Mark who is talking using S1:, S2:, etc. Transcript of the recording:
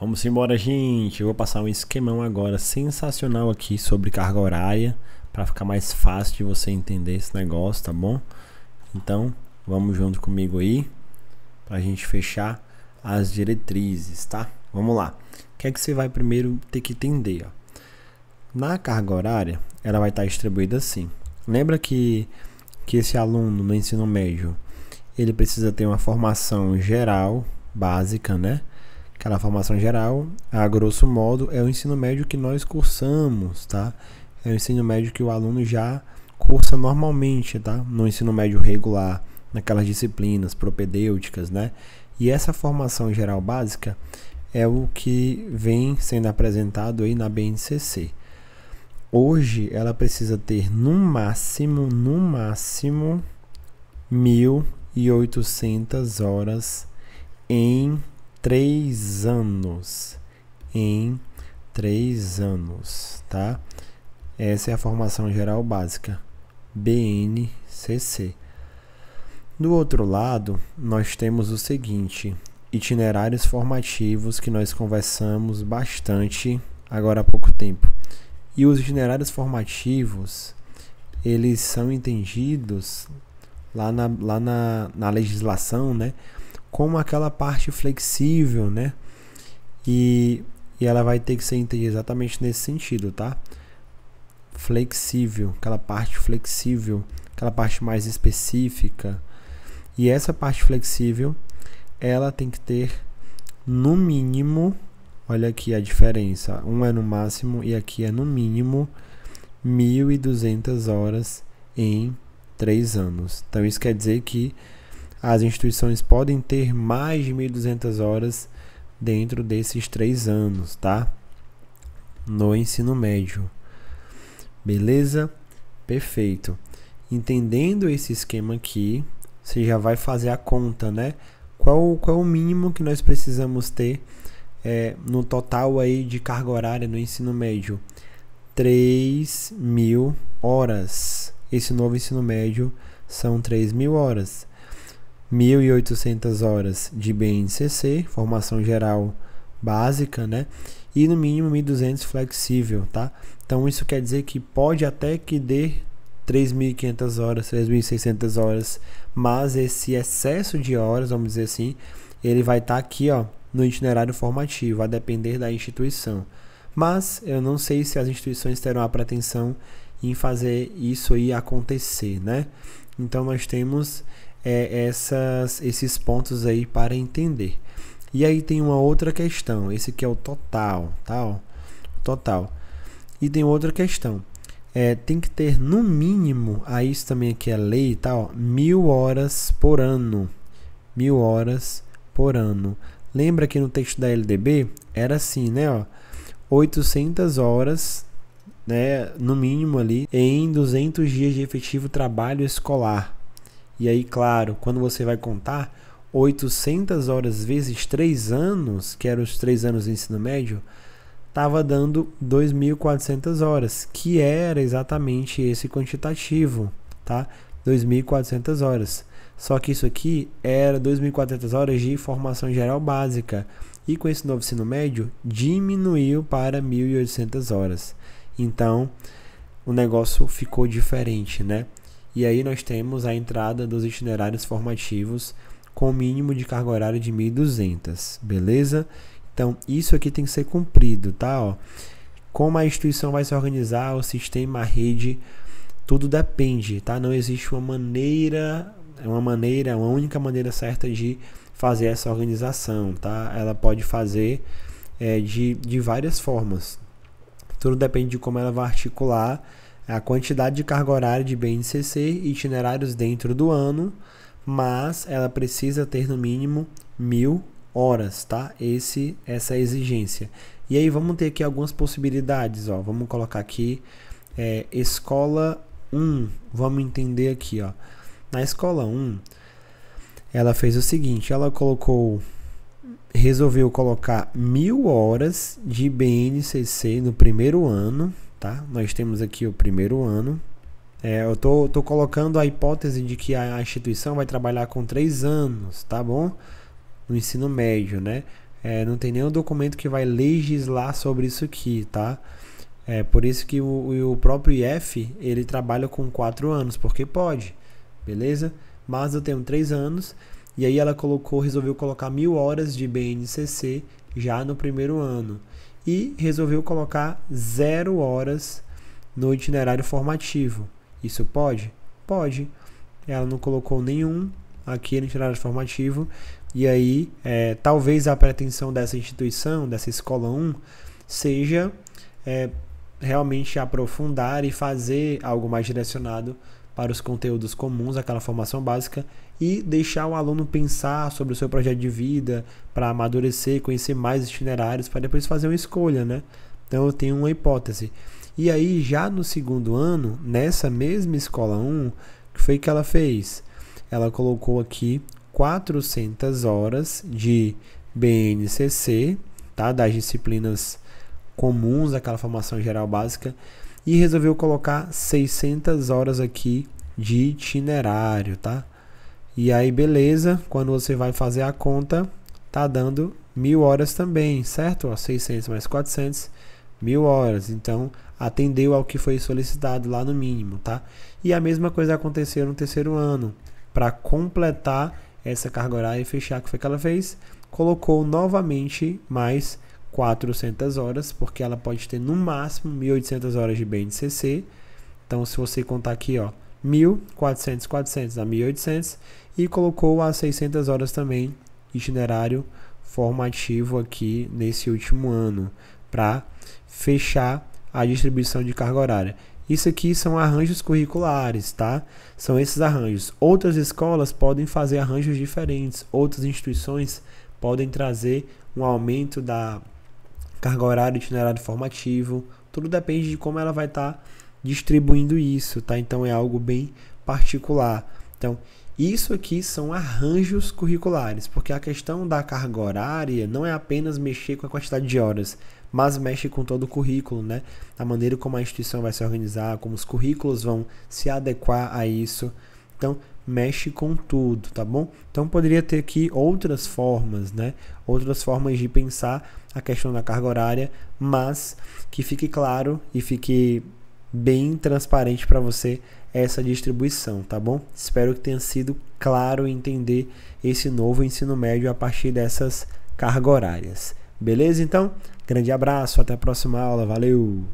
S1: Vamos embora, gente. Eu vou passar um esquemão agora sensacional aqui sobre carga horária para ficar mais fácil de você entender esse negócio, tá bom? Então, vamos junto comigo aí para a gente fechar as diretrizes, tá? Vamos lá. O que é que você vai primeiro ter que entender? Ó? Na carga horária, ela vai estar distribuída assim. Lembra que, que esse aluno no ensino médio ele precisa ter uma formação geral, básica, né? aquela formação geral, a grosso modo, é o ensino médio que nós cursamos, tá? É o ensino médio que o aluno já cursa normalmente, tá? No ensino médio regular, naquelas disciplinas propedêuticas, né? E essa formação geral básica é o que vem sendo apresentado aí na BNCC. Hoje ela precisa ter no máximo, no máximo 1.800 horas em três anos. Em três anos, tá? Essa é a formação geral básica, BNCC. Do outro lado, nós temos o seguinte: itinerários formativos que nós conversamos bastante agora há pouco tempo. E os itinerários formativos, eles são entendidos lá na, lá na, na legislação, né? como aquela parte flexível, né? E, e ela vai ter que ser entendida exatamente nesse sentido, tá? Flexível, aquela parte flexível, aquela parte mais específica. E essa parte flexível, ela tem que ter no mínimo, olha aqui a diferença, um é no máximo e aqui é no mínimo 1.200 horas em 3 anos. Então isso quer dizer que as instituições podem ter mais de 1.200 horas dentro desses três anos, tá? No ensino médio. Beleza? Perfeito. Entendendo esse esquema aqui, você já vai fazer a conta, né? Qual, qual é o mínimo que nós precisamos ter é, no total aí de carga horária no ensino médio? 3 mil horas. Esse novo ensino médio são 3 mil horas. 1.800 horas de BNCC, formação geral básica, né? E no mínimo 1.200 flexível, tá? Então isso quer dizer que pode até que dê 3.500 horas, 3.600 horas, mas esse excesso de horas, vamos dizer assim, ele vai estar tá aqui, ó, no itinerário formativo, a depender da instituição. Mas eu não sei se as instituições terão a pretensão em fazer isso aí acontecer, né? Então nós temos é, essas, esses pontos aí para entender. E aí tem uma outra questão, esse que é o total, tal, tá, total. E tem outra questão, é, tem que ter no mínimo, aí ah, isso também aqui é lei tá tal, mil horas por ano, mil horas por ano. Lembra que no texto da LDB era assim, né, ó, 800 horas, né, no mínimo ali, em 200 dias de efetivo trabalho escolar. E aí, claro, quando você vai contar 800 horas vezes 3 anos, que eram os 3 anos do ensino médio, estava dando 2.400 horas, que era exatamente esse quantitativo, tá? 2.400 horas. Só que isso aqui era 2.400 horas de formação geral básica. E com esse novo ensino médio, diminuiu para 1.800 horas. Então, o negócio ficou diferente, né? E aí nós temos a entrada dos itinerários formativos com mínimo de carga horária de 1.200, beleza? Então, isso aqui tem que ser cumprido, tá? Ó, como a instituição vai se organizar, o sistema, a rede, tudo depende, tá? Não existe uma maneira, uma maneira, uma única maneira certa de fazer essa organização, tá? Ela pode fazer é, de, de várias formas. Tudo depende de como ela vai articular é a quantidade de carga horária de BNCC itinerários dentro do ano, mas ela precisa ter no mínimo mil horas, tá? Esse, essa é exigência. E aí vamos ter aqui algumas possibilidades, ó. Vamos colocar aqui é, escola 1. Vamos entender aqui, ó. Na escola 1, ela fez o seguinte, ela colocou resolveu colocar mil horas de BNCC no primeiro ano tá? Nós temos aqui o primeiro ano. É, eu tô, tô colocando a hipótese de que a instituição vai trabalhar com três anos, tá bom? No ensino médio, né? É, não tem nenhum documento que vai legislar sobre isso aqui, tá? É por isso que o, o próprio IF ele trabalha com quatro anos, porque pode, beleza? Mas eu tenho três anos e aí ela colocou, resolveu colocar mil horas de BNCC já no primeiro ano e resolveu colocar zero horas no itinerário formativo. Isso pode? Pode. Ela não colocou nenhum aqui no itinerário formativo, e aí é, talvez a pretensão dessa instituição, dessa escola 1, seja é, realmente aprofundar e fazer algo mais direcionado para os conteúdos comuns, aquela formação básica, e deixar o aluno pensar sobre o seu projeto de vida, para amadurecer, conhecer mais itinerários, para depois fazer uma escolha, né? Então eu tenho uma hipótese. E aí, já no segundo ano, nessa mesma escola 1, que foi que ela fez? Ela colocou aqui 400 horas de BNCC, tá? das disciplinas comuns, aquela formação geral básica, e resolveu colocar 600 horas aqui de itinerário, tá? E aí, beleza, quando você vai fazer a conta, tá dando mil horas também, certo? 600 mais 400, mil horas. Então, atendeu ao que foi solicitado lá no mínimo, tá? E a mesma coisa aconteceu no terceiro ano. Para completar essa carga horária e fechar, o que foi que ela fez? Colocou novamente mais 400 horas, porque ela pode ter no máximo 1.800 horas de BNCC. Então, se você contar aqui, ó, 1.400, 400 a 1.800 e colocou a 600 horas também itinerário formativo aqui nesse último ano para fechar a distribuição de carga horária. Isso aqui são arranjos curriculares, tá? São esses arranjos. Outras escolas podem fazer arranjos diferentes, outras instituições podem trazer um aumento da carga horária, itinerário formativo, tudo depende de como ela vai estar tá distribuindo isso, tá? Então é algo bem particular. Então, isso aqui são arranjos curriculares, porque a questão da carga horária não é apenas mexer com a quantidade de horas, mas mexe com todo o currículo, né? A maneira como a instituição vai se organizar, como os currículos vão se adequar a isso. Então, mexe com tudo, tá bom? Então poderia ter aqui outras formas, né? Outras formas de pensar a questão da carga horária, mas que fique claro e fique bem transparente para você essa distribuição, tá bom? Espero que tenha sido claro entender esse novo ensino médio a partir dessas cargas horárias. Beleza então? Grande abraço, até a próxima aula, valeu.